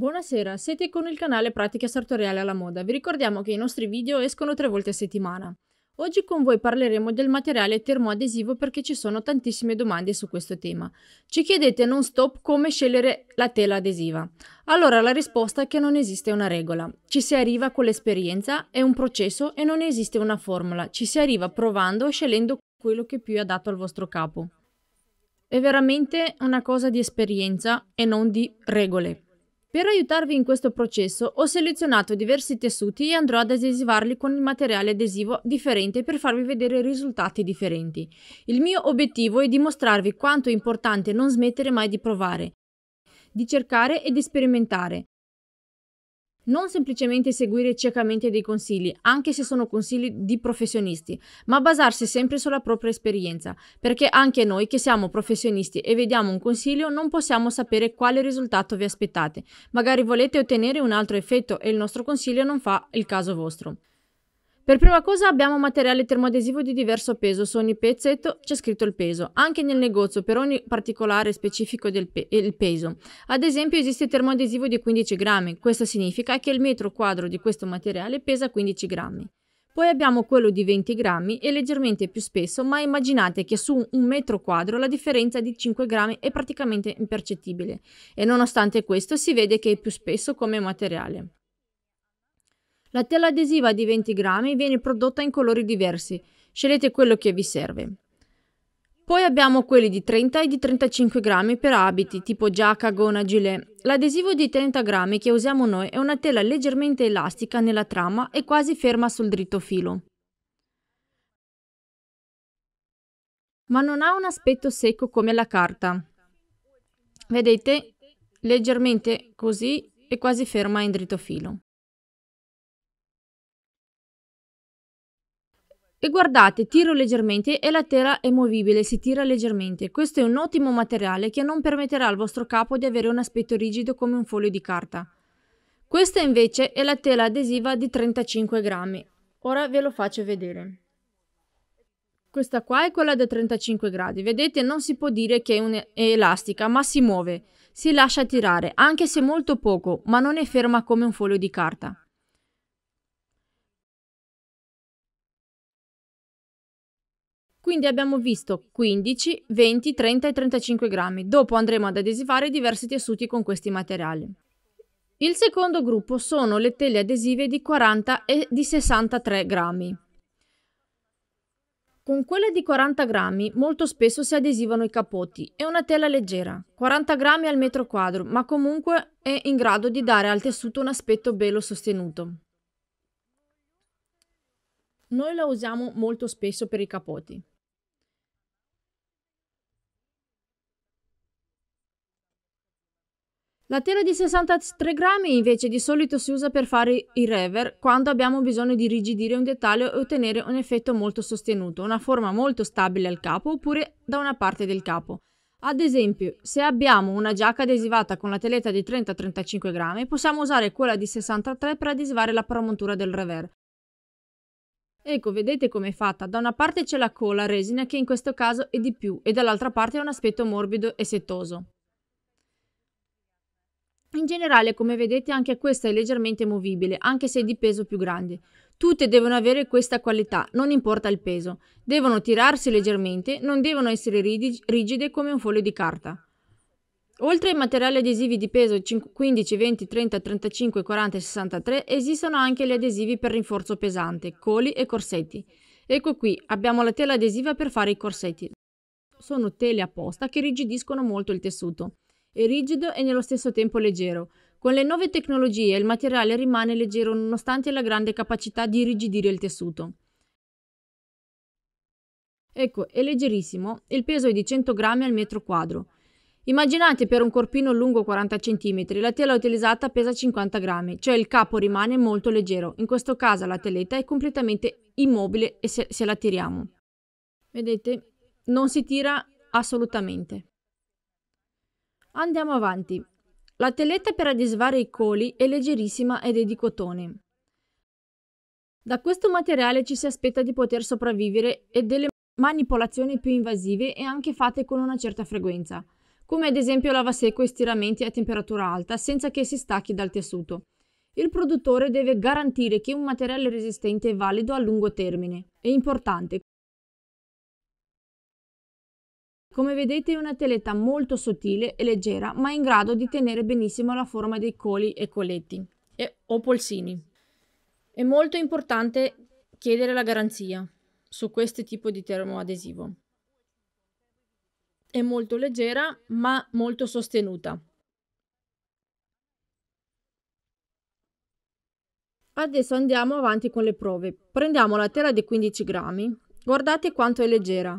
Buonasera, siete con il canale Pratica Sartoriale alla Moda. Vi ricordiamo che i nostri video escono tre volte a settimana. Oggi con voi parleremo del materiale termoadesivo perché ci sono tantissime domande su questo tema. Ci chiedete non stop come scegliere la tela adesiva. Allora la risposta è che non esiste una regola. Ci si arriva con l'esperienza, è un processo e non esiste una formula. Ci si arriva provando e scegliendo quello che più è adatto al vostro capo. È veramente una cosa di esperienza e non di regole. Per aiutarvi in questo processo ho selezionato diversi tessuti e andrò ad adesivarli con il materiale adesivo differente per farvi vedere risultati differenti. Il mio obiettivo è dimostrarvi quanto è importante non smettere mai di provare, di cercare e di sperimentare, non semplicemente seguire ciecamente dei consigli, anche se sono consigli di professionisti, ma basarsi sempre sulla propria esperienza, perché anche noi che siamo professionisti e vediamo un consiglio non possiamo sapere quale risultato vi aspettate. Magari volete ottenere un altro effetto e il nostro consiglio non fa il caso vostro. Per prima cosa abbiamo materiale termoadesivo di diverso peso, su ogni pezzetto c'è scritto il peso, anche nel negozio per ogni particolare specifico del pe peso. Ad esempio esiste termoadesivo di 15 grammi, questo significa che il metro quadro di questo materiale pesa 15 grammi. Poi abbiamo quello di 20 grammi e leggermente più spesso, ma immaginate che su un metro quadro la differenza di 5 grammi è praticamente impercettibile e nonostante questo si vede che è più spesso come materiale. La tela adesiva di 20 grammi viene prodotta in colori diversi, scegliete quello che vi serve. Poi abbiamo quelli di 30 e di 35 grammi per abiti, tipo giacca, gona, gilet. L'adesivo di 30 grammi che usiamo noi è una tela leggermente elastica nella trama e quasi ferma sul dritto filo. Ma non ha un aspetto secco come la carta. Vedete? Leggermente così e quasi ferma in dritto filo. E guardate, tiro leggermente e la tela è movibile, si tira leggermente. Questo è un ottimo materiale che non permetterà al vostro capo di avere un aspetto rigido come un foglio di carta. Questa invece è la tela adesiva di 35 grammi. Ora ve lo faccio vedere. Questa qua è quella da 35 gradi. Vedete, non si può dire che è, un- è elastica, ma si muove. Si lascia tirare, anche se molto poco, ma non è ferma come un foglio di carta. Quindi abbiamo visto 15, 20, 30 e 35 grammi. Dopo andremo ad adesivare diversi tessuti con questi materiali. Il secondo gruppo sono le tele adesive di 40 e di 63 grammi. Con quelle di 40 grammi molto spesso si adesivano i capotti, è una tela leggera, 40 grammi al metro quadro, ma comunque è in grado di dare al tessuto un aspetto bello sostenuto. Noi la usiamo molto spesso per i capotti. La tela di 63 grammi invece di solito si usa per fare i rever quando abbiamo bisogno di rigidire un dettaglio e ottenere un effetto molto sostenuto, una forma molto stabile al capo oppure da una parte del capo. Ad esempio, se abbiamo una giacca adesivata con la teletta di 30-35 grammi, possiamo usare quella di 63 per adesivare la paramontura del rever. Ecco, vedete com'è fatta? Da una parte c'è la cola resina che in questo caso è di più e dall'altra parte ha un aspetto morbido e setoso. In generale, come vedete, anche questa è leggermente movibile, anche se è di peso più grande. Tutte devono avere questa qualità, non importa il peso. Devono tirarsi leggermente, non devono essere rigide come un foglio di carta. Oltre ai materiali adesivi di peso 15, 20, 30, 35, 40 e 63, esistono anche gli adesivi per rinforzo pesante, coli e corsetti. Ecco qui, abbiamo la tela adesiva per fare i corsetti. Sono tele apposta che rigidiscono molto il tessuto. È rigido e nello stesso tempo leggero. Con le nuove tecnologie il materiale rimane leggero nonostante la grande capacità di irrigidire il tessuto. Ecco, è leggerissimo, il peso è di 100 grammi al metro quadro. Immaginate per un corpino lungo 40 cm, la tela utilizzata pesa 50 grammi, cioè il capo rimane molto leggero, in questo caso la teletta è completamente immobile se, se la tiriamo. Vedete, non si tira assolutamente. Andiamo avanti. La teletta per adesivare i coli è leggerissima ed è di cotone. Da questo materiale ci si aspetta di poter sopravvivere e delle manipolazioni più invasive e anche fatte con una certa frequenza, come ad esempio lavasecco e stiramenti a temperatura alta senza che si stacchi dal tessuto. Il produttore deve garantire che un materiale resistente è valido a lungo termine. È importante Come vedete è una teletta molto sottile e leggera, ma in grado di tenere benissimo la forma dei coli e colletti e, o polsini. È molto importante chiedere la garanzia su questo tipo di termoadesivo. È molto leggera, ma molto sostenuta. Adesso andiamo avanti con le prove. Prendiamo la tela di 15 grammi. Guardate quanto è leggera,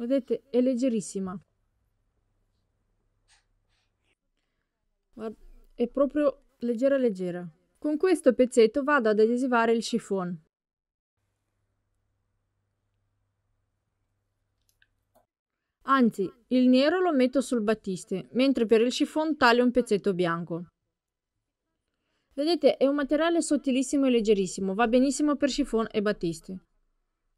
Vedete, è leggerissima. è proprio leggera leggera. Con questo pezzetto vado ad adesivare il chiffon. Anzi, il nero lo metto sul battiste, mentre per il chiffon taglio un pezzetto bianco. Vedete, è un materiale sottilissimo e leggerissimo, va benissimo per chiffon e battiste.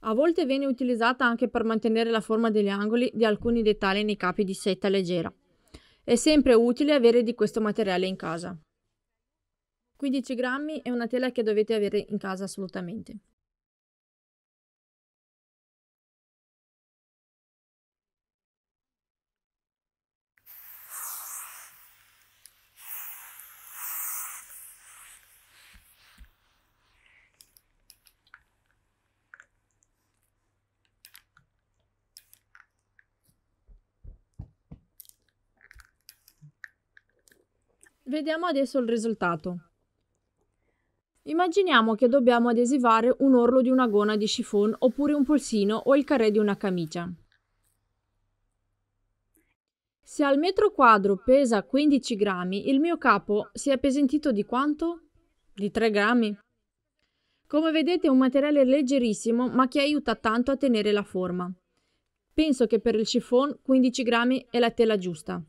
A volte viene utilizzata anche per mantenere la forma degli angoli di alcuni dettagli nei capi di seta leggera. È sempre utile avere di questo materiale in casa. 15 grammi è una tela che dovete avere in casa assolutamente. Vediamo adesso il risultato. Immaginiamo che dobbiamo adesivare un orlo di una gona di chiffon oppure un polsino o il carré di una camicia. Se al metro quadro pesa 15 grammi, il mio capo si è appesantito di quanto? Di 3 grammi. Come vedete è un materiale leggerissimo ma che aiuta tanto a tenere la forma. Penso che per il chiffon 15 grammi è la tela giusta.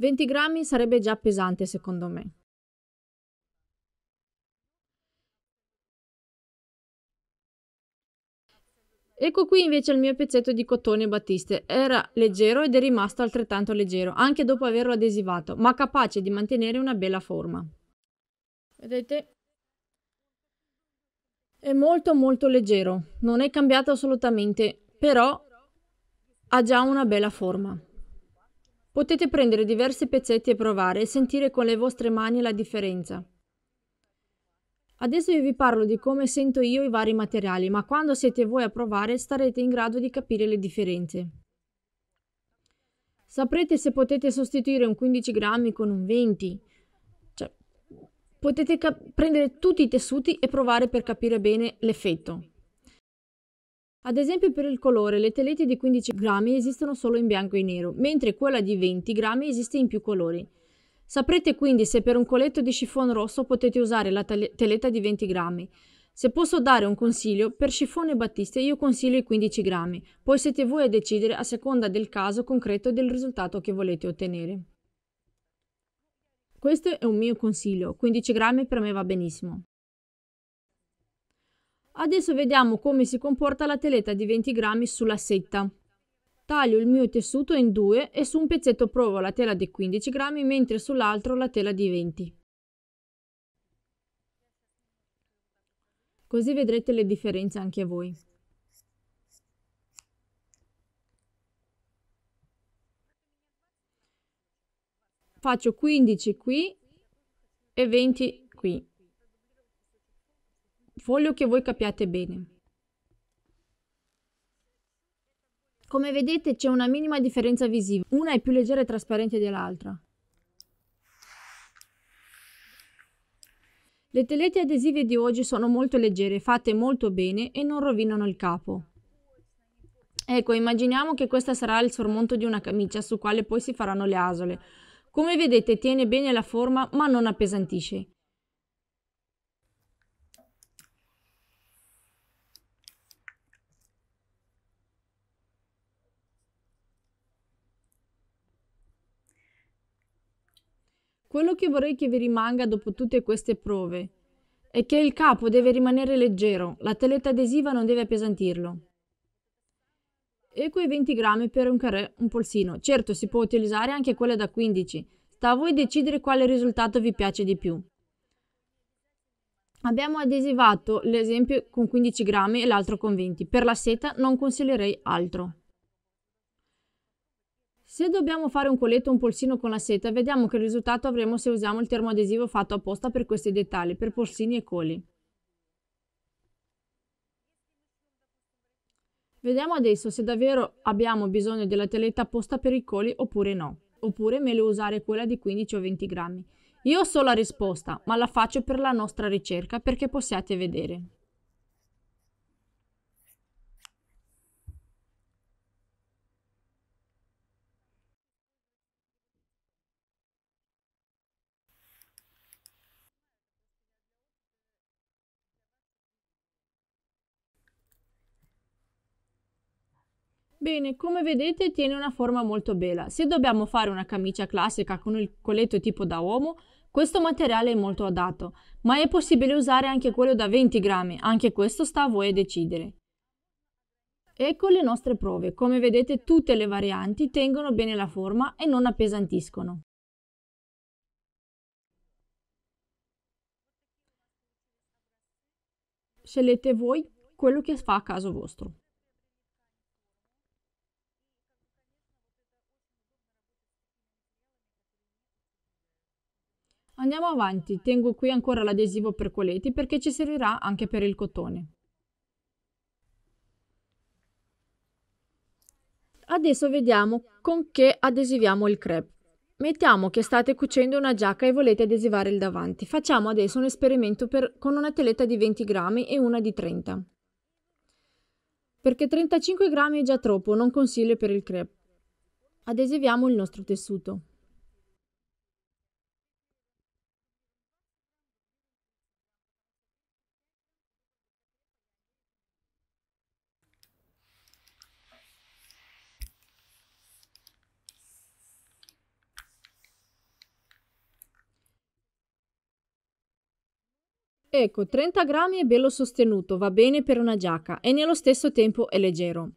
20 grammi sarebbe già pesante secondo me. Ecco qui invece il mio pezzetto di cotone battiste, Era leggero ed è rimasto altrettanto leggero, anche dopo averlo adesivato, ma capace di mantenere una bella forma. Vedete? È molto molto leggero, non è cambiato assolutamente, però ha già una bella forma. Potete prendere diversi pezzetti e provare e sentire con le vostre mani la differenza. Adesso io vi parlo di come sento io i vari materiali, ma quando siete voi a provare starete in grado di capire le differenze. Saprete se potete sostituire un 15 grammi con un 20. Cioè, potete prendere tutti i tessuti e provare per capire bene l'effetto. Ad esempio per il colore le telette di 15 grammi esistono solo in bianco e nero, mentre quella di 20 grammi esiste in più colori. Saprete quindi se per un coletto di chiffon rosso potete usare la teletta di 20 grammi. Se posso dare un consiglio, per chiffone e battiste io consiglio i 15 grammi, poi siete voi a decidere a seconda del caso concreto e del risultato che volete ottenere. Questo è un mio consiglio, 15 grammi per me va benissimo. Adesso vediamo come si comporta la teletta di 20 grammi sulla setta. Taglio il mio tessuto in due e su un pezzetto provo la tela di 15 grammi mentre sull'altro la tela di 20. Così vedrete le differenze anche voi. Faccio 15 qui e 20 qui. Voglio che voi capiate bene. Come vedete c'è una minima differenza visiva, una è più leggera e trasparente dell'altra. Le telette adesive di oggi sono molto leggere, fatte molto bene e non rovinano il capo. Ecco, immaginiamo che questo sarà il sormonto di una camicia su quale poi si faranno le asole. Come vedete tiene bene la forma ma non appesantisce. Quello che vorrei che vi rimanga dopo tutte queste prove è che il capo deve rimanere leggero, la teletta adesiva non deve appesantirlo. E quei 20 grammi per un carré, un polsino. Certo, si può utilizzare anche quella da 15. Sta a voi decidere quale risultato vi piace di più. Abbiamo adesivato l'esempio con 15 grammi e l'altro con 20. Per la seta non consiglierei altro. Se dobbiamo fare un colletto o un polsino con la seta, vediamo che risultato avremo se usiamo il termoadesivo fatto apposta per questi dettagli, per polsini e coli. Vediamo adesso se davvero abbiamo bisogno della teletta apposta per i coli oppure no. Oppure meglio usare quella di 15 o 20 grammi. Io so la risposta, ma la faccio per la nostra ricerca perché possiate vedere. Bene, come vedete tiene una forma molto bella. Se dobbiamo fare una camicia classica con il colletto tipo da uomo, questo materiale è molto adatto, ma è possibile usare anche quello da 20 grammi, anche questo sta a voi a decidere. Ecco le nostre prove, come vedete tutte le varianti tengono bene la forma e non appesantiscono. Scegliete voi quello che fa a caso vostro. Andiamo avanti, tengo qui ancora l'adesivo per coletti perché ci servirà anche per il cotone. Adesso vediamo con che adesiviamo il crepe. Mettiamo che state cucendo una giacca e volete adesivare il davanti. Facciamo adesso un esperimento per, con una teletta di 20 grammi e una di 30. Perché 35 grammi è già troppo, non consiglio per il crepe. Adesiviamo il nostro tessuto. Ecco, 30 grammi è bello sostenuto, va bene per una giacca e nello stesso tempo è leggero.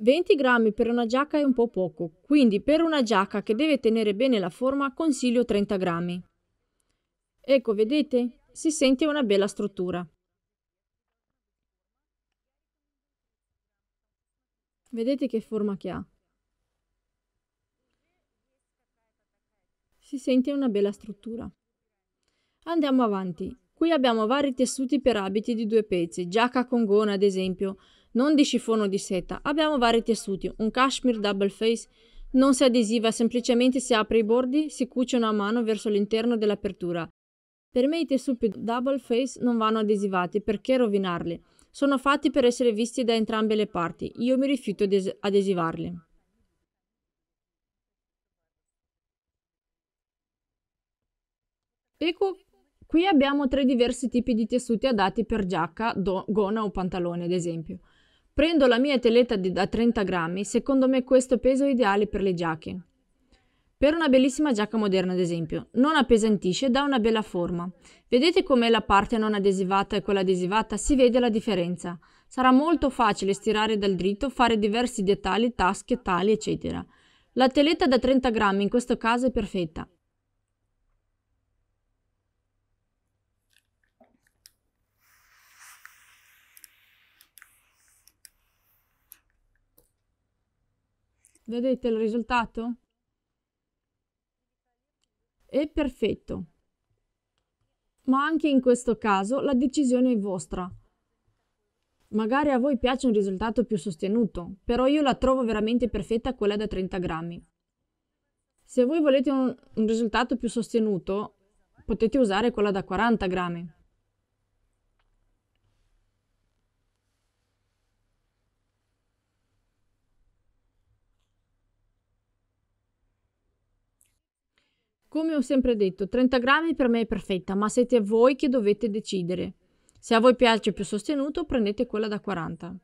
20 grammi per una giacca è un po' poco, quindi per una giacca che deve tenere bene la forma consiglio 30 grammi. Ecco, vedete? Si sente una bella struttura. Vedete che forma che ha? Si sente una bella struttura. Andiamo avanti. Qui abbiamo vari tessuti per abiti di due pezzi, giacca con gona ad esempio, non di scifono di seta. Abbiamo vari tessuti, un cashmere double face, non si adesiva, semplicemente si apre i bordi, si cuciono a mano verso l'interno dell'apertura. Per me i tessuti double face non vanno adesivati, perché rovinarli? Sono fatti per essere visti da entrambe le parti, io mi rifiuto di adesivarli. Ecco Qui abbiamo tre diversi tipi di tessuti adatti per giacca, do, gona o pantalone, ad esempio. Prendo la mia teletta da 30 grammi, secondo me questo peso è ideale per le giacche. Per una bellissima giacca moderna, ad esempio, non appesantisce e dà una bella forma. Vedete com'è la parte non adesivata e quella adesivata? Si vede la differenza. Sarà molto facile stirare dal dritto, fare diversi dettagli, tasche, tali, eccetera. La teletta da 30 grammi in questo caso è perfetta. Vedete il risultato? È perfetto. Ma anche in questo caso la decisione è vostra. Magari a voi piace un risultato più sostenuto, però io la trovo veramente perfetta quella da 30 grammi. Se voi volete un, un risultato più sostenuto, potete usare quella da 40 grammi. Come ho sempre detto, 30 grammi per me è perfetta, ma siete voi che dovete decidere. Se a voi piace più sostenuto, prendete quella da 40.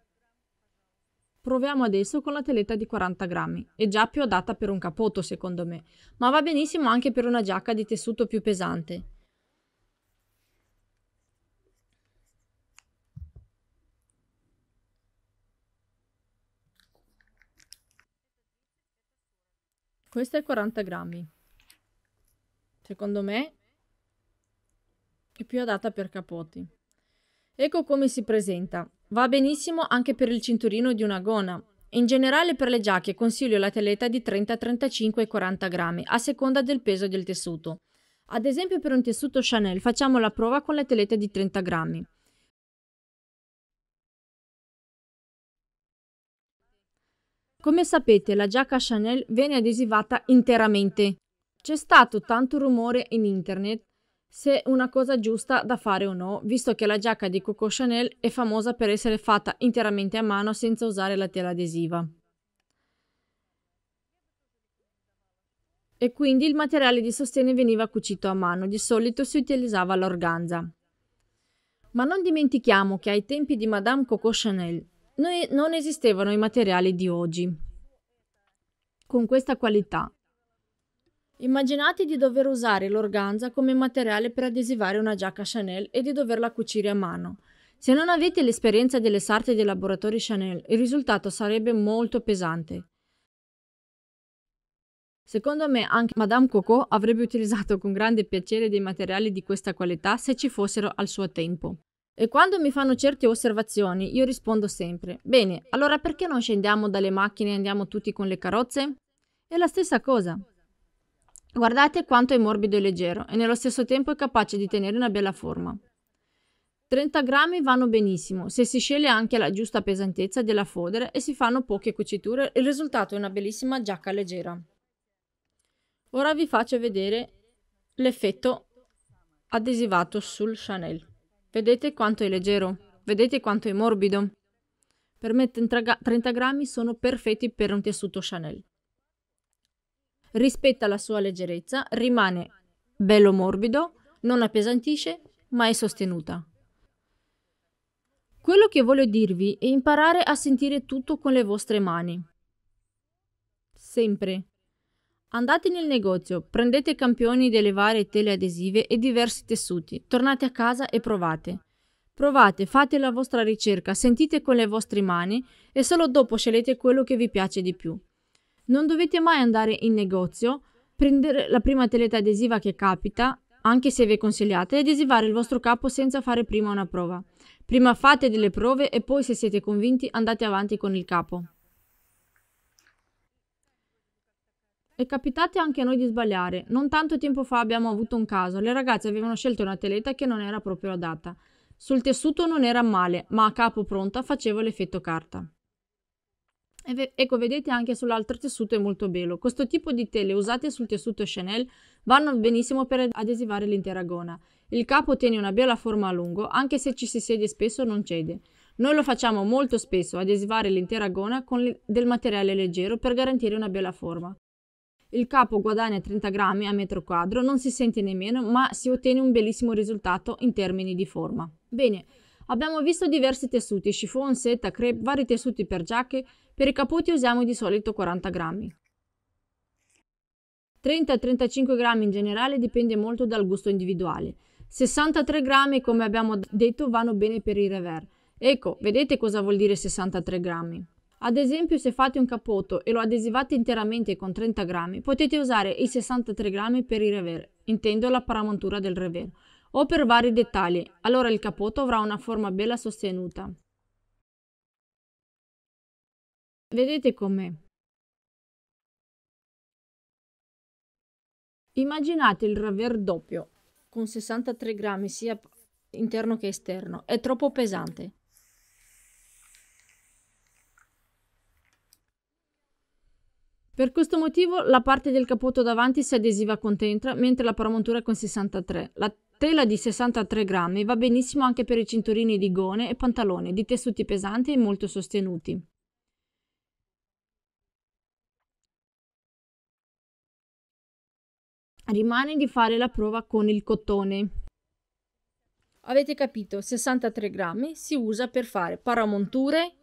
Proviamo adesso con la teletta di 40 grammi, è già più adatta per un capotto secondo me, ma va benissimo anche per una giacca di tessuto più pesante. Questa è 40 grammi, secondo me, è più adatta per capotti. Ecco come si presenta. Va benissimo anche per il cinturino di una gona. In generale per le giacche consiglio la teletta di 30, 35 e 40 grammi, a seconda del peso del tessuto. Ad esempio per un tessuto Chanel facciamo la prova con la teletta di 30 grammi. Come sapete la giacca Chanel viene adesivata interamente, c'è stato tanto rumore in internet se una cosa giusta da fare o no, visto che la giacca di Coco Chanel è famosa per essere fatta interamente a mano senza usare la tela adesiva. E quindi il materiale di sostegno veniva cucito a mano, di solito si utilizzava l'organza. Ma non dimentichiamo che ai tempi di Madame Coco Chanel non esistevano i materiali di oggi con questa qualità Immaginate di dover usare l'organza come materiale per adesivare una giacca Chanel e di doverla cucire a mano. Se non avete l'esperienza delle sarte dei laboratori Chanel, il risultato sarebbe molto pesante. Secondo me anche Madame Coco avrebbe utilizzato con grande piacere dei materiali di questa qualità se ci fossero al suo tempo. E quando mi fanno certe osservazioni io rispondo sempre, bene, allora perché non scendiamo dalle macchine e andiamo tutti con le carrozze? È la stessa cosa. Guardate quanto è morbido e leggero e nello stesso tempo è capace di tenere una bella forma. 30 grammi vanno benissimo se si sceglie anche la giusta pesantezza della fodera e si fanno poche cuciture, il risultato è una bellissima giacca leggera. Ora vi faccio vedere l'effetto adesivato sul Chanel. Vedete quanto è leggero? Vedete quanto è morbido? Per me 30 grammi sono perfetti per un tessuto Chanel rispetta la sua leggerezza, rimane bello morbido, non appesantisce, ma è sostenuta. Quello che voglio dirvi è imparare a sentire tutto con le vostre mani. Sempre. Andate nel negozio, prendete campioni delle varie tele adesive e diversi tessuti, tornate a casa e provate. Provate, fate la vostra ricerca, sentite con le vostre mani e solo dopo scegliete quello che vi piace di più. Non dovete mai andare in negozio, prendere la prima teletta adesiva che capita, anche se vi consigliate, e adesivare il vostro capo senza fare prima una prova. Prima fate delle prove e poi, se siete convinti, andate avanti con il capo. E capitate anche a noi di sbagliare. Non tanto tempo fa abbiamo avuto un caso. Le ragazze avevano scelto una teletta che non era proprio adatta. Sul tessuto non era male, ma a capo pronta facevo l'effetto carta. Ecco, vedete anche sull'altro tessuto è molto bello. Questo tipo di tele usate sul tessuto Chanel vanno benissimo per adesivare l'intera gona. Il capo tiene una bella forma a lungo, anche se ci si siede spesso non cede. Noi lo facciamo molto spesso, adesivare l'intera gona con del materiale leggero per garantire una bella forma. Il capo guadagna 30 grammi a metro quadro, non si sente nemmeno, ma si ottiene un bellissimo risultato in termini di forma. Bene, abbiamo visto diversi tessuti, chiffon, seta, crepe, vari tessuti per giacche, per i caputi usiamo di solito 40 grammi. 30-35 grammi in generale dipende molto dal gusto individuale. 63 grammi, come abbiamo detto, vanno bene per i rever. Ecco, vedete cosa vuol dire 63 grammi. Ad esempio, se fate un capotto e lo adesivate interamente con 30 grammi, potete usare i 63 grammi per i rever, intendo la paramontura del rever, o per vari dettagli, allora il capotto avrà una forma bella sostenuta. Vedete com'è. Immaginate il raver doppio con 63 grammi sia interno che esterno, è troppo pesante. Per questo motivo la parte del capotto davanti si adesiva con tentra, mentre la paramontura è con 63. La tela di 63 grammi va benissimo anche per i cinturini di gone e pantaloni, di tessuti pesanti e molto sostenuti. rimane di fare la prova con il cotone. Avete capito, 63 grammi si usa per fare paramonture,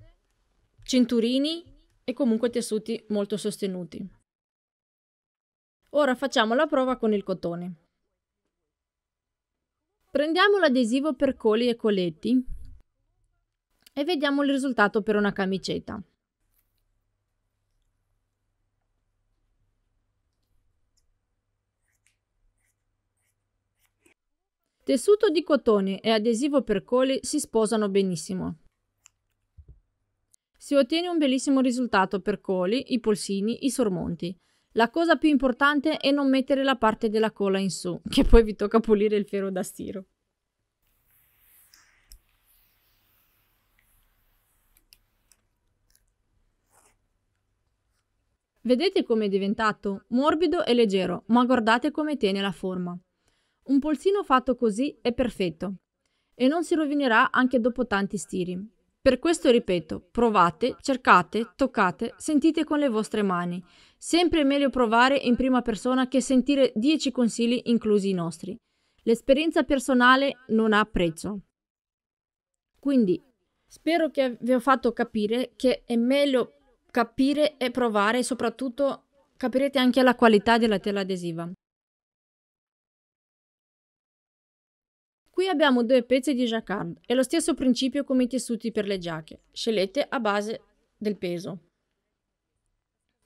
cinturini e comunque tessuti molto sostenuti. Ora facciamo la prova con il cotone. Prendiamo l'adesivo per coli e coletti e vediamo il risultato per una camicetta. Tessuto di cotone e adesivo per coli si sposano benissimo. Si ottiene un bellissimo risultato per coli, i polsini, i sormonti. La cosa più importante è non mettere la parte della cola in su, che poi vi tocca pulire il ferro da stiro. Vedete come è diventato? Morbido e leggero, ma guardate come tiene la forma. Un polsino fatto così è perfetto e non si rovinerà anche dopo tanti stiri. Per questo ripeto, provate, cercate, toccate, sentite con le vostre mani. Sempre è meglio provare in prima persona che sentire 10 consigli inclusi i nostri. L'esperienza personale non ha prezzo. Quindi, spero che vi ho fatto capire che è meglio capire e provare e soprattutto capirete anche la qualità della tela adesiva. Qui abbiamo due pezzi di jacquard, è lo stesso principio come i tessuti per le giacche, scegliete a base del peso.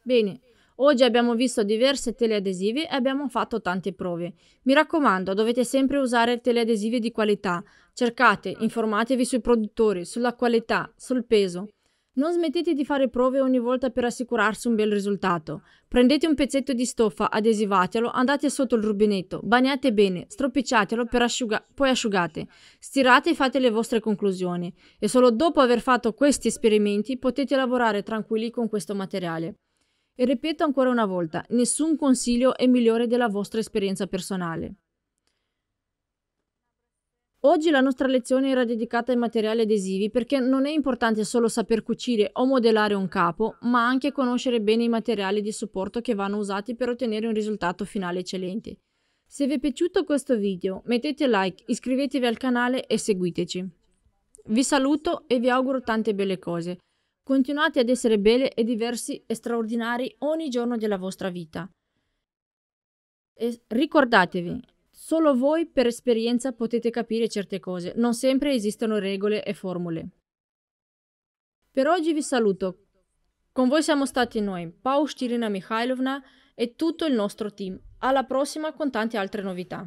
Bene, oggi abbiamo visto diverse tele adesive e abbiamo fatto tante prove. Mi raccomando, dovete sempre usare tele adesive di qualità, cercate, informatevi sui produttori, sulla qualità, sul peso. Non smettete di fare prove ogni volta per assicurarsi un bel risultato. Prendete un pezzetto di stoffa, adesivatelo, andate sotto il rubinetto, bagnate bene, stropicciatelo, asciuga poi asciugate. Stirate e fate le vostre conclusioni. E solo dopo aver fatto questi esperimenti potete lavorare tranquilli con questo materiale. E ripeto ancora una volta, nessun consiglio è migliore della vostra esperienza personale. Oggi la nostra lezione era dedicata ai materiali adesivi perché non è importante solo saper cucire o modellare un capo, ma anche conoscere bene i materiali di supporto che vanno usati per ottenere un risultato finale eccellente. Se vi è piaciuto questo video mettete like, iscrivetevi al canale e seguiteci. Vi saluto e vi auguro tante belle cose. Continuate ad essere belle e diversi e straordinari ogni giorno della vostra vita. E ricordatevi, Solo voi per esperienza potete capire certe cose, non sempre esistono regole e formule. Per oggi vi saluto. Con voi siamo stati noi, Paus Cirina Mikhailovna e tutto il nostro team. Alla prossima con tante altre novità.